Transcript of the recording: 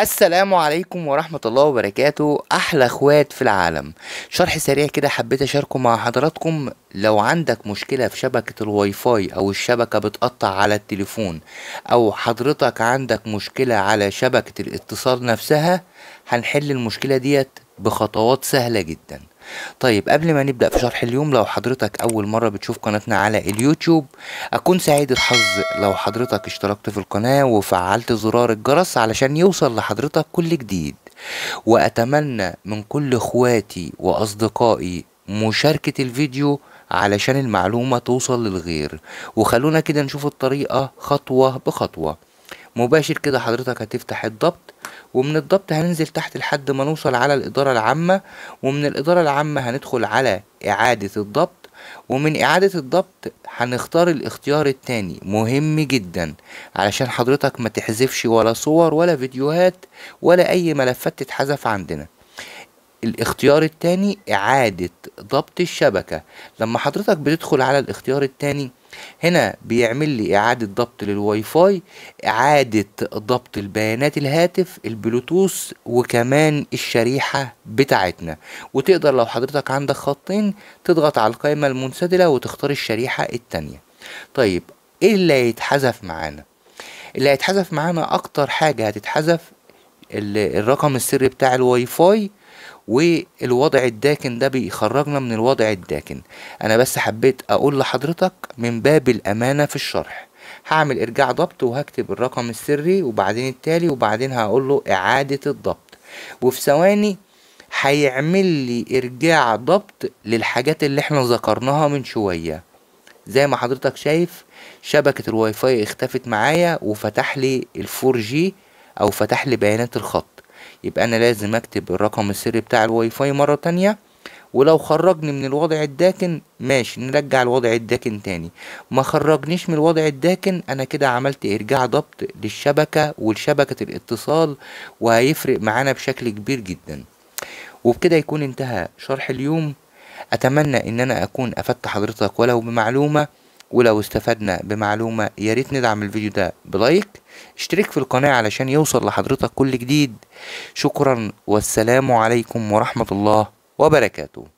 السلام عليكم ورحمة الله وبركاته أحلى أخوات في العالم شرح سريع كده حبيت أشاركه مع حضراتكم لو عندك مشكلة في شبكة الواي فاي أو الشبكة بتقطع على التليفون أو حضرتك عندك مشكلة على شبكة الاتصال نفسها هنحل المشكلة ديت بخطوات سهلة جداً طيب قبل ما نبدأ في شرح اليوم لو حضرتك أول مرة بتشوف قناتنا على اليوتيوب أكون سعيد الحظ لو حضرتك اشتركت في القناة وفعلت زرار الجرس علشان يوصل لحضرتك كل جديد وأتمنى من كل إخواتي وأصدقائي مشاركة الفيديو علشان المعلومة توصل للغير وخلونا كده نشوف الطريقة خطوة بخطوة مباشر كده حضرتك هتفتح الضبط ومن الضبط هننزل تحت لحد ما نوصل على الإدارة العامة ومن الإدارة العامة هندخل على إعادة الضبط ومن إعادة الضبط هنختار الاختيار التاني مهم جدا علشان حضرتك ما تحذفش ولا صور ولا فيديوهات ولا أي ملفات تتحذف عندنا الاختيار التاني إعادة ضبط الشبكة لما حضرتك بتدخل على الاختيار التاني هنا بيعمل لي اعادة ضبط للواي فاي اعادة ضبط البيانات الهاتف البلوتوث وكمان الشريحة بتاعتنا وتقدر لو حضرتك عندك خطين تضغط على القائمة المنسدلة وتختار الشريحة التانية طيب ايه اللي هيتحذف معانا اللي هيتحذف معانا اكتر حاجة هتتحذف الرقم السري بتاع الواي فاي والوضع الداكن ده بيخرجنا من الوضع الداكن انا بس حبيت اقول لحضرتك من باب الامانه في الشرح هعمل ارجاع ضبط وهكتب الرقم السري وبعدين التالي وبعدين هقول له اعاده الضبط وفي ثواني هيعمل لي ارجاع ضبط للحاجات اللي احنا ذكرناها من شويه زي ما حضرتك شايف شبكه الواي فاي اختفت معايا وفتح لي الفور جي او فتح لي بيانات الخط يبقى انا لازم اكتب الرقم السري بتاع الواي فاي مرة تانية ولو خرجني من الوضع الداكن ماشي نرجع الوضع الداكن تاني ما خرجنيش من الوضع الداكن انا كده عملت ارجاع ضبط للشبكة ولشبكة الاتصال وهيفرق معانا بشكل كبير جدا وبكده يكون انتهى شرح اليوم اتمنى ان انا اكون افدت حضرتك ولو بمعلومه ولو استفدنا بمعلومة ياريت ندعم الفيديو ده بلايك اشترك في القناة علشان يوصل لحضرتك كل جديد شكرا والسلام عليكم ورحمة الله وبركاته